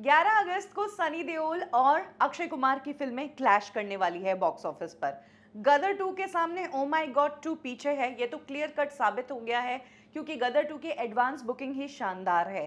11 अगस्त को सनी देओल और अक्षय कुमार की फिल्में क्लैश करने वाली है बॉक्स ऑफिस पर गदर 2 के सामने ओ माई गॉड टू पीछे है ये तो क्लियर कट साबित हो गया है क्योंकि गदर 2 की एडवांस बुकिंग ही शानदार है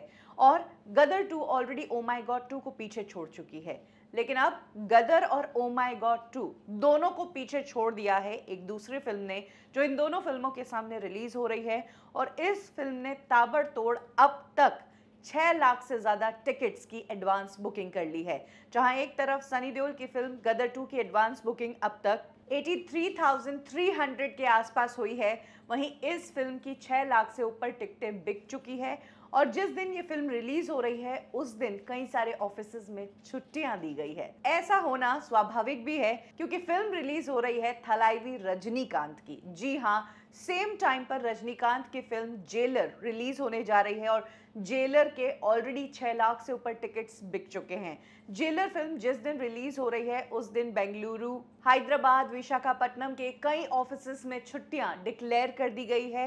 और Gadar 2 already oh my god two oh को पीछे छोड़ चुकी है लेकिन अब गदर और ओ माई गॉड टू दोनों को पीछे छोड़ दिया है एक दूसरी फिल्म ने जो इन दोनों फिल्मों के सामने रिलीज हो रही है और इस फिल्म ने ताबड़तोड़ अब तक छह लाख से ज़्यादा टिकट्स की एडवांस बुकिंग कर ली है जहां एक तरफ सनी देओल की फिल्म गदर टू की एडवांस बुकिंग अब तक 83,300 के आसपास हुई है वहीं इस फिल्म की 6 लाख से ऊपर टिकटें बिक चुकी है और जिस दिन ये फिल्म रिलीज हो रही है उस दिन कई सारे ऑफिस में छुट्टियां दी गई है ऐसा होना स्वाभाविक भी है क्योंकि फिल्म रिलीज हो रही है थलाईवी रजनीकांत की जी हाँ सेम टाइम पर रजनीकांत की फिल्म जेलर रिलीज होने जा रही है और जेलर के ऑलरेडी छः लाख से ऊपर टिकट्स बिक चुके हैं जेलर फिल्म जिस दिन रिलीज हो रही है उस दिन बेंगलुरु हैदराबाद विशाखापट्टनम के कई ऑफिस में छुट्टियां डिक्लेयर कर दी गई है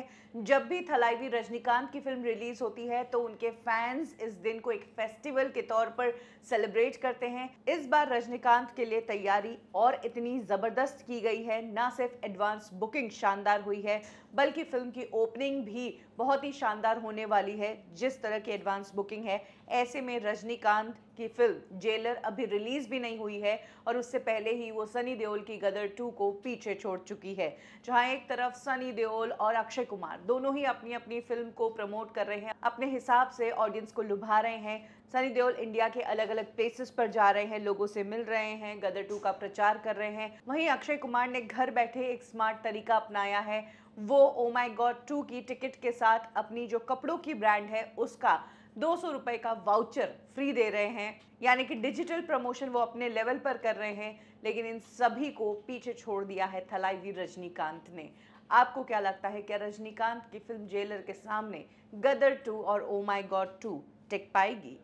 जब भी थलाईवी रजनीकांत की फिल्म रिलीज होती है तो उनके फैंस इस दिन को एक फेस्टिवल के तौर पर सेलिब्रेट करते हैं इस बार रजनीकांत के लिए तैयारी और इतनी ज़बरदस्त की गई है ना सिर्फ एडवांस बुकिंग शानदार हुई है बल्कि फिल्म की ओपनिंग भी बहुत ही शानदार होने वाली है जिस तरह की एडवांस बुकिंग है ऐसे में रजनीकांत की फिल्म जेलर अभी रिलीज़ भी नहीं हुई है और उससे पहले ही वो सनी देओल की गदर टू को पीछे छोड़ चुकी है जहां एक तरफ सनी देओल और अक्षय कुमार दोनों ही अपनी अपनी फिल्म को प्रमोट कर रहे हैं अपने हिसाब से ऑडियंस को लुभा रहे हैं सनी देओल इंडिया के अलग अलग प्लेसेस पर जा रहे हैं लोगों से मिल रहे हैं गदर टू का प्रचार कर रहे हैं वहीं अक्षय कुमार ने घर बैठे एक स्मार्ट तरीका अपनाया है वो ओ माई गॉड टू की टिकट के साथ अपनी जो कपड़ों की ब्रांड है उसका दो सौ रुपये का वाउचर फ्री दे रहे हैं यानी कि डिजिटल प्रमोशन वो अपने लेवल पर कर रहे हैं लेकिन इन सभी को पीछे छोड़ दिया है थलाई वीर रजनीकांत ने आपको क्या लगता है क्या रजनीकांत की फिल्म जेलर के सामने गदर टू और ओ माई गॉड टू टिक पाएगी